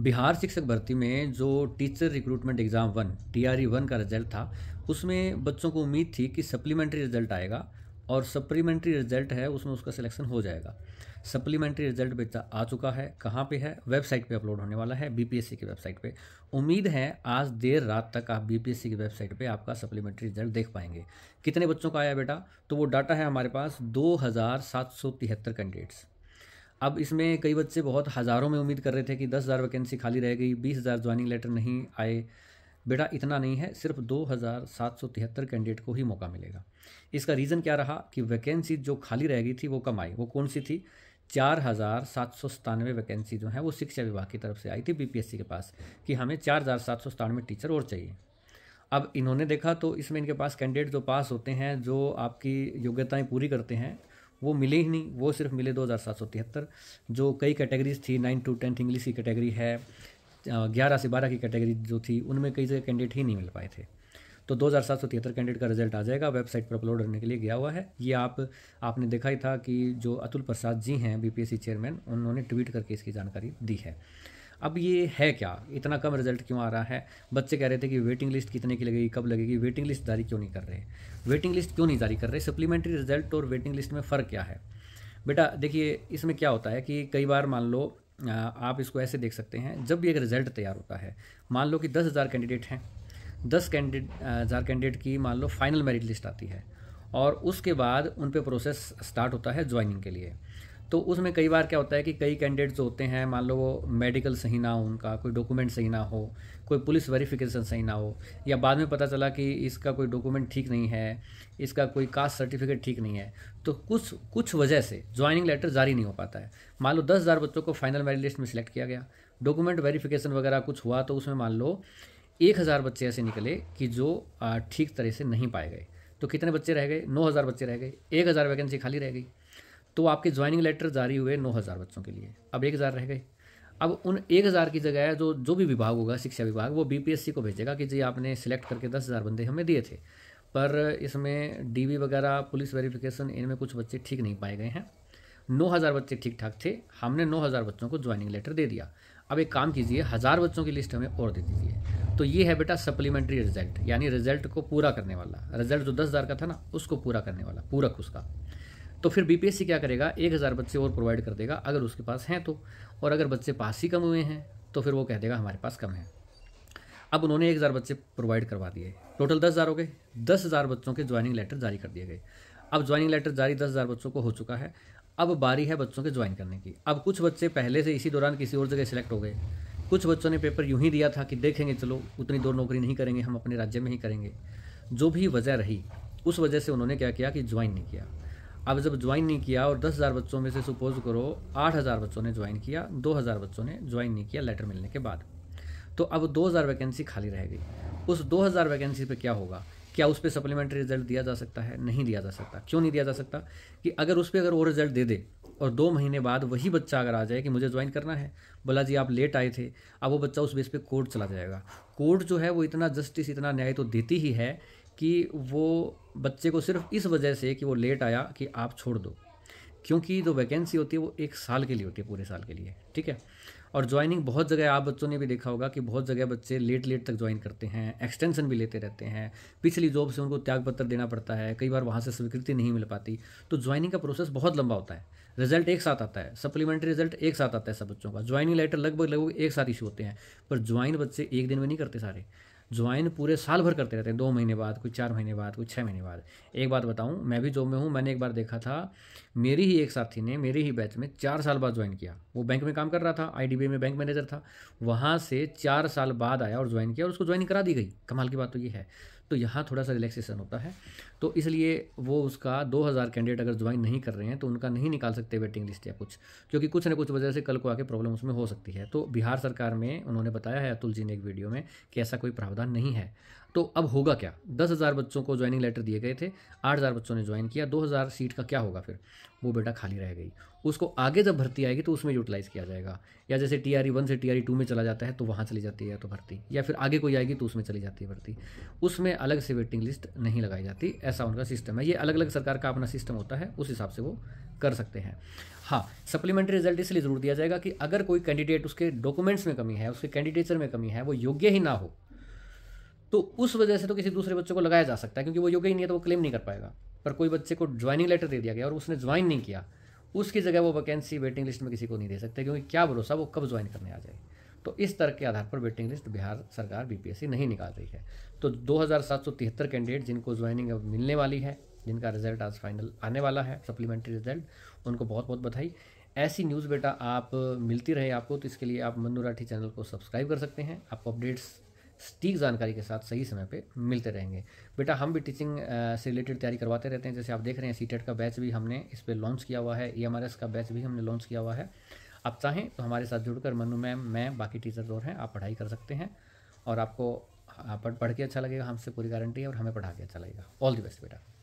बिहार शिक्षक भर्ती में जो teacher recruitment exam one T R E one का रिजल्ट था उसमें बच्चों को उम्मीद थी कि सप्लीमेंट्री रिजल्ट आएगा और सप्लीमेंट्री रिजल्ट है उसमें उसका सिलेक्शन हो जाएगा सप्लीमेंट्री रिजल्ट बेचा आ चुका है कहाँ पे है वेबसाइट पे अपलोड होने वाला है बीपीएससी की वेबसाइट पे उम्मीद है आज देर रात तक आप बीपीएससी की वेबसाइट पे आपका सप्लीमेंट्री रिजल्ट देख पाएंगे कितने बच्चों का आया बेटा तो वो डाटा है हमारे पास दो कैंडिडेट्स अब इसमें कई बच्चे बहुत हज़ारों में उम्मीद कर रहे थे कि दस हज़ार वैकेंसी खाली रह गई बीस हज़ार ज्वाइनिंग लेटर नहीं आए बेटा इतना नहीं है सिर्फ दो हज़ार सात सौ तिहत्तर कैंडिडेट को ही मौका मिलेगा इसका रीज़न क्या रहा कि वैकेंसी जो खाली रह गई थी वो कम आई वो कौन सी थी चार हज़ार सात सौ सतानवे वैकेंसी जो है वो शिक्षा विभाग की तरफ से आई थी बीपीएससी के पास कि हमें चार हज़ार सात सौ सतानवे टीचर और चाहिए अब इन्होंने देखा तो इसमें इनके पास कैंडिडेट जो पास होते हैं जो आपकी योग्यताएं पूरी करते हैं वो मिले ही नहीं वो सिर्फ मिले दो हज़ार सात सौ तिहत्तर जो कई कैटेगरीज थी नाइन टू टेंथ इंग्लिश की कैटेगरी है ग्यारह से बारह की कैटेगरी जो थी उनमें कई जगह कैंडिडेट ही नहीं मिल पाए थे तो दो हज़ार सात सौ तिहत्तर कैंडिडेट का रिजल्ट आ जाएगा वेबसाइट पर अपलोड करने के लिए गया हुआ है ये आप आपने देखा ही था कि जो अतुल प्रसाद जी हैं बीपीएससी चेयरमैन उन्होंने ट्वीट करके इसकी जानकारी दी है अब ये है क्या इतना कम रिजल्ट क्यों आ रहा है बच्चे कह रहे थे कि वेटिंग लिस्ट कितने की लगेगी कब लगेगी वेटिंग लिस्ट जारी क्यों नहीं कर रहे वेटिंग लिस्ट क्यों नहीं जारी कर रहे सप्लीमेंट्री रिजल्ट और वेटिंग लिस्ट में फ़र्क क्या है बेटा देखिए इसमें क्या होता है कि कई बार मान लो आप इसको ऐसे देख सकते हैं जब भी एक रिजल्ट तैयार होता है मान लो कि दस हज़ार कैंडिडेट हैं दस कैंडिडेट हज़ार कैंडिडेट की मान लो फाइनल मेरिट लिस्ट आती है और उसके बाद उन पर प्रोसेस स्टार्ट होता है ज्वाइनिंग के लिए तो उसमें कई बार क्या होता है कि कई कैंडिडेट्स होते हैं मान लो वो मेडिकल सही ना हो उनका कोई डॉक्यूमेंट सही ना हो कोई पुलिस वेरिफिकेशन सही ना हो या बाद में पता चला कि इसका कोई डॉक्यूमेंट ठीक नहीं है इसका कोई कास्ट सर्टिफिकेट ठीक नहीं है तो कुछ कुछ वजह से ज्वाइनिंग लेटर जारी नहीं हो पाता है मान लो दस हज़ार बच्चों को फाइनल मेरिट लिस्ट में सिलेक्ट किया गया डॉक्यूमेंट वेरिफिकेशन वगैरह कुछ हुआ तो उसमें मान लो एक हज़ार बच्चे ऐसे निकले कि जो ठीक तरह से नहीं पाए गए तो कितने बच्चे रह गए नौ हज़ार बच्चे रह गए एक हज़ार वैकेंसी खाली रह गई तो आपके ज्वाइनिंग लेटर जारी हुए नौ हज़ार बच्चों के लिए अब एक हज़ार रह गए अब उन एक हज़ार की जगह जो जो भी विभाग होगा शिक्षा विभाग वो बीपीएससी को भेजेगा कि जी आपने सिलेक्ट करके दस हज़ार बंदे हमें दिए थे पर इसमें डीवी वगैरह पुलिस वेरिफिकेशन इनमें कुछ बच्चे ठीक नहीं पाए गए हैं नौ हज़ार बच्चे ठीक ठाक थे हमने नौ हज़ार बच्चों को ज्वाइनिंग लेटर दे दिया अब एक काम कीजिए हज़ार बच्चों की लिस्ट हमें और दे दीजिए तो ये है बेटा सप्लीमेंट्री रिजल्ट यानी रिजल्ट को पूरा करने वाला रिजल्ट जो दस हज़ार का था ना उसको पूरा करने वाला पूरक उसका तो फिर बीपीएससी क्या करेगा एक हज़ार बच्चे और प्रोवाइड कर देगा अगर उसके पास हैं तो और अगर बच्चे पास ही कम हुए हैं तो फिर वो कह देगा हमारे पास कम है अब उन्होंने एक हज़ार बच्चे प्रोवाइड करवा दिए टोटल दस हज़ार हो गए दस हज़ार बच्चों के ज्वाइनिंग लेटर जारी कर दिए गए अब ज्वाइनिंग लेटर जारी दस हज़ार बच्चों को हो चुका है अब बारी है बच्चों के ज्वाइन करने की अब कुछ बच्चे पहले से इसी दौरान किसी और जगह सेलेक्ट हो गए कुछ बच्चों ने पेपर यूं ही दिया था कि देखेंगे चलो उतनी दूर नौकरी नहीं करेंगे हम अपने राज्य में ही करेंगे जो भी वजह रही उस वजह से उन्होंने क्या किया कि ज्वाइन नहीं किया अब जब ज्वाइन नहीं किया और दस हज़ार बच्चों में से सपोज करो आठ हज़ार बच्चों ने ज्वाइन किया दो हज़ार बच्चों ने ज्वाइन नहीं किया लेटर मिलने के बाद तो अब दो हज़ार वैकेंसी खाली रह गई उस दो हज़ार वैकेंसी पर क्या होगा क्या उस पर सप्लीमेंट्री रिजल्ट दिया जा सकता है नहीं दिया जा सकता क्यों नहीं दिया जा सकता कि अगर उस पर अगर वो रिजल्ट दे दे और दो महीने बाद वही बच्चा अगर आ जाए कि मुझे ज्वाइन करना है बोला जी आप लेट आए थे अब वो बच्चा उस बेस पे कोर्ट चला जाएगा कोर्ट जो है वो इतना जस्टिस इतना न्याय तो देती ही है कि वो बच्चे को सिर्फ इस वजह से कि वो लेट आया कि आप छोड़ दो क्योंकि जो वैकेंसी होती है वो एक साल के लिए होती है पूरे साल के लिए ठीक है और ज्वाइनिंग बहुत जगह आप बच्चों ने भी देखा होगा कि बहुत जगह बच्चे लेट लेट तक ज्वाइन करते हैं एक्सटेंशन भी लेते रहते हैं पिछली जॉब से उनको त्याग पत्र देना पड़ता है कई बार वहाँ से स्वीकृति नहीं मिल पाती तो ज्वाइनिंग का प्रोसेस बहुत लंबा होता है रिजल्ट एक साथ आता है सप्लीमेंट्री रिजल्ट एक साथ आता है सब बच्चों का ज्वाइनिंग लेटर लगभग लगभग एक साथ इशू होते हैं पर ज्वाइन बच्चे एक दिन में नहीं करते सारे ज्वाइन पूरे साल भर करते रहते हैं दो महीने बाद कोई चार महीने बाद कोई छः महीने बाद एक बात बताऊँ मैं भी जॉब में हूँ मैंने एक बार देखा था मेरी ही एक साथी ने मेरे ही बैच में चार साल बाद ज्वाइन किया वो बैंक में काम कर रहा था आई में बैंक मैनेजर था वहाँ से चार साल बाद आया और ज्वाइन किया और उसको ज्वाइन करा दी गई कमाल की बात तो ये है तो यहाँ थोड़ा सा रिलैक्सेशन होता है तो इसलिए वो उसका 2000 कैंडिडेट अगर ज्वाइन नहीं कर रहे हैं तो उनका नहीं निकाल सकते वेटिंग लिस्ट या कुछ क्योंकि कुछ ना कुछ वजह से कल को आके प्रॉब्लम उसमें हो सकती है तो बिहार सरकार में उन्होंने बताया है अतुल जी ने एक वीडियो में कि ऐसा कोई प्रावधान नहीं है तो अब होगा क्या दस हज़ार बच्चों को ज्वाइनिंग लेटर दिए गए थे आठ हज़ार बच्चों ने ज्वाइन किया दो हज़ार सीट का क्या होगा फिर वो बेटा खाली रह गई उसको आगे जब भर्ती आएगी तो उसमें यूटिलाइज़ किया जाएगा या जैसे टी आर ई वन से टी आर ई टू में चला जाता है तो वहाँ चली जाती है या तो भर्ती या फिर आगे कोई आएगी तो उसमें चली जाती है भर्ती उसमें अलग से वेटिंग लिस्ट नहीं लगाई जाती ऐसा उनका सिस्टम है ये अलग अलग सरकार का अपना सिस्टम होता है उस हिसाब से वो कर सकते हैं हाँ सप्लीमेंट्री रिजल्ट इसलिए ज़रूर दिया जाएगा कि अगर कोई कैंडिडेट उसके डॉक्यूमेंट्स में कमी है उसके कैंडिडेचर में कमी है वो योग्य ही ना हो तो उस वजह से तो किसी दूसरे बच्चे को लगाया जा सकता है क्योंकि वो योग्य ही नहीं है तो वो क्लेम नहीं कर पाएगा पर कोई बच्चे को ज्वाइनिंग लेटर दे दिया गया और उसने ज्वाइन नहीं किया उसकी जगह वो वैकेंसी वेटिंग लिस्ट में किसी को नहीं दे सकते क्योंकि क्या भरोसा वो कब ज्वाइन करने आ जाए तो इस तरह के आधार पर वेटिंग लिस्ट बिहार सरकार बीपीएससी नहीं निकाल रही है तो तिहत्तर कैंडिडेट जिनको ज्वाइनिंग अब मिलने वाली है जिनका रिजल्ट आज फाइनल आने वाला है सप्लीमेंट्री रिजल्ट उनको बहुत बहुत बधाई ऐसी न्यूज़ बेटा आप मिलती रहे आपको तो इसके लिए आप मनु राठी चैनल को सब्सक्राइब कर सकते हैं आपको अपडेट्स सटीक जानकारी के साथ सही समय पे मिलते रहेंगे बेटा हम भी टीचिंग से रिलेटेड तैयारी करवाते रहते हैं जैसे आप देख रहे हैं सी e का बैच भी हमने इस पर लॉन्च किया हुआ है ई e का बैच भी हमने लॉन्च किया हुआ है आप चाहें तो हमारे साथ जुड़कर मनु मैम मैं बाकी टीचर और हैं आप पढ़ाई कर सकते हैं और आपको पढ़ पढ़ के अच्छा लगेगा हमसे पूरी गारंटी है और हमें पढ़ा के अच्छा लगेगा ऑल दी बेस्ट बेटा